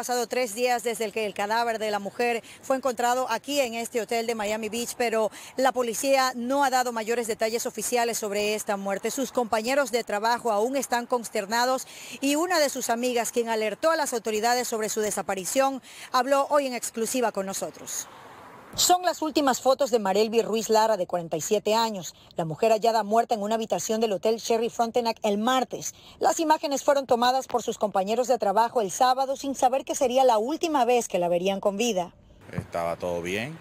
pasado tres días desde que el cadáver de la mujer fue encontrado aquí en este hotel de Miami Beach, pero la policía no ha dado mayores detalles oficiales sobre esta muerte. Sus compañeros de trabajo aún están consternados y una de sus amigas, quien alertó a las autoridades sobre su desaparición, habló hoy en exclusiva con nosotros. Son las últimas fotos de Marelvi Ruiz Lara, de 47 años, la mujer hallada muerta en una habitación del Hotel Sherry Frontenac el martes. Las imágenes fueron tomadas por sus compañeros de trabajo el sábado sin saber que sería la última vez que la verían con vida. Estaba todo bien,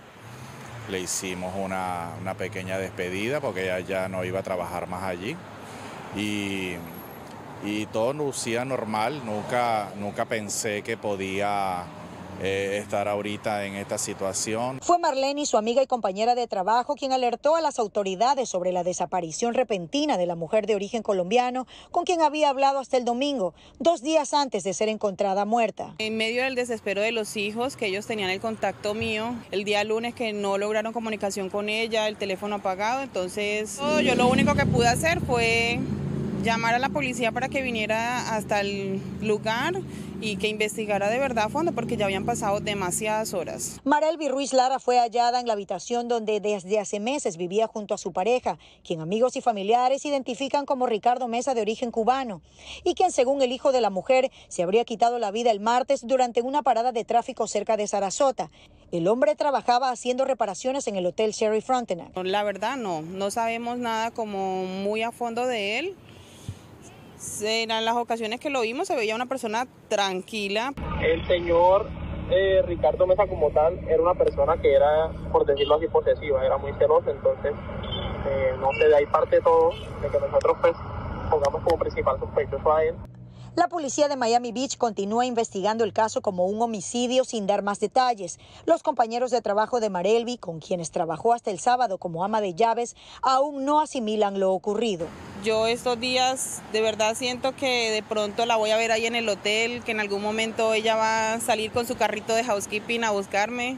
le hicimos una, pequeña despedida porque ella ya no iba a trabajar más allí y, y todo lucía normal, nunca, nunca pensé que podía eh, estar ahorita en esta situación. Fue Marlene y su amiga y compañera de trabajo quien alertó a las autoridades sobre la desaparición repentina de la mujer de origen colombiano con quien había hablado hasta el domingo, dos días antes de ser encontrada muerta. En medio del desespero de los hijos, que ellos tenían el contacto mío, el día lunes que no lograron comunicación con ella, el teléfono apagado, entonces yo lo único que pude hacer fue llamar a la policía para que viniera hasta el lugar y que investigara de verdad a fondo porque ya habían pasado demasiadas horas. Marelvi Ruiz Lara fue hallada en la habitación donde desde hace meses vivía junto a su pareja, quien amigos y familiares identifican como Ricardo Mesa de origen cubano y quien según el hijo de la mujer se habría quitado la vida el martes durante una parada de tráfico cerca de Sarasota. El hombre trabajaba haciendo reparaciones en el hotel Sherry Frontenac. La verdad no, no sabemos nada como muy a fondo de él en las ocasiones que lo vimos se veía una persona tranquila. El señor eh, Ricardo Mesa como tal era una persona que era, por decirlo así, posesiva, era muy celosa, entonces eh, no sé, de ahí parte todo, de que nosotros pues pongamos como principal sospechoso a él. La policía de Miami Beach continúa investigando el caso como un homicidio sin dar más detalles. Los compañeros de trabajo de Marelvi, con quienes trabajó hasta el sábado como ama de llaves, aún no asimilan lo ocurrido yo estos días de verdad siento que de pronto la voy a ver ahí en el hotel, que en algún momento ella va a salir con su carrito de housekeeping a buscarme.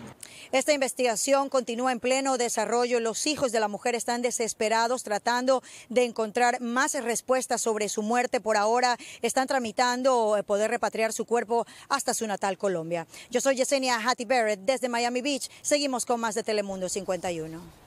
Esta investigación continúa en pleno desarrollo. Los hijos de la mujer están desesperados tratando de encontrar más respuestas sobre su muerte. Por ahora están tramitando eh, poder repatriar su cuerpo hasta su natal Colombia. Yo soy Yesenia Hattie Barrett desde Miami Beach. Seguimos con más de Telemundo 51.